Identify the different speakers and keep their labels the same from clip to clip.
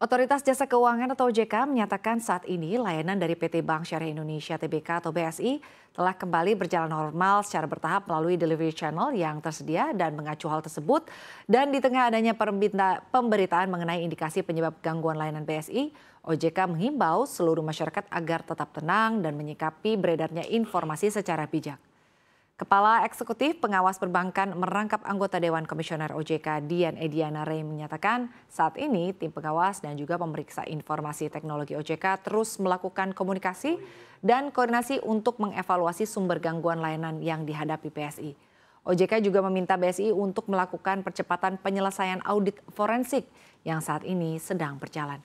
Speaker 1: Otoritas Jasa Keuangan atau OJK menyatakan saat ini layanan dari PT Bank Syariah Indonesia TBK atau BSI telah kembali berjalan normal secara bertahap melalui delivery channel yang tersedia dan mengacu hal tersebut. Dan di tengah adanya pemberitaan mengenai indikasi penyebab gangguan layanan BSI, OJK menghimbau seluruh masyarakat agar tetap tenang dan menyikapi beredarnya informasi secara bijak. Kepala Eksekutif Pengawas Perbankan merangkap anggota Dewan Komisioner OJK Dian Ediana Rey menyatakan saat ini tim pengawas dan juga pemeriksa informasi teknologi OJK terus melakukan komunikasi dan koordinasi untuk mengevaluasi sumber gangguan layanan yang dihadapi PSI. OJK juga meminta BSI untuk melakukan percepatan penyelesaian audit forensik yang saat ini sedang berjalan.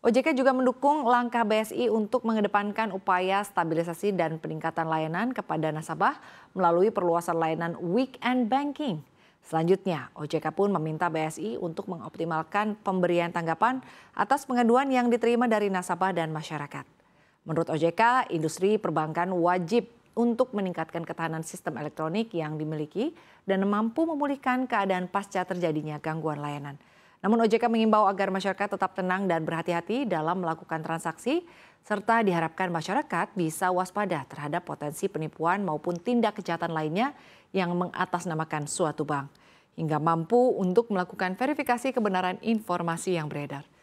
Speaker 1: OJK juga mendukung langkah BSI untuk mengedepankan upaya stabilisasi dan peningkatan layanan kepada nasabah melalui perluasan layanan weekend banking. Selanjutnya, OJK pun meminta BSI untuk mengoptimalkan pemberian tanggapan atas pengaduan yang diterima dari nasabah dan masyarakat. Menurut OJK, industri perbankan wajib untuk meningkatkan ketahanan sistem elektronik yang dimiliki dan mampu memulihkan keadaan pasca terjadinya gangguan layanan. Namun OJK mengimbau agar masyarakat tetap tenang dan berhati-hati dalam melakukan transaksi serta diharapkan masyarakat bisa waspada terhadap potensi penipuan maupun tindak kejahatan lainnya yang mengatasnamakan suatu bank hingga mampu untuk melakukan verifikasi kebenaran informasi yang beredar.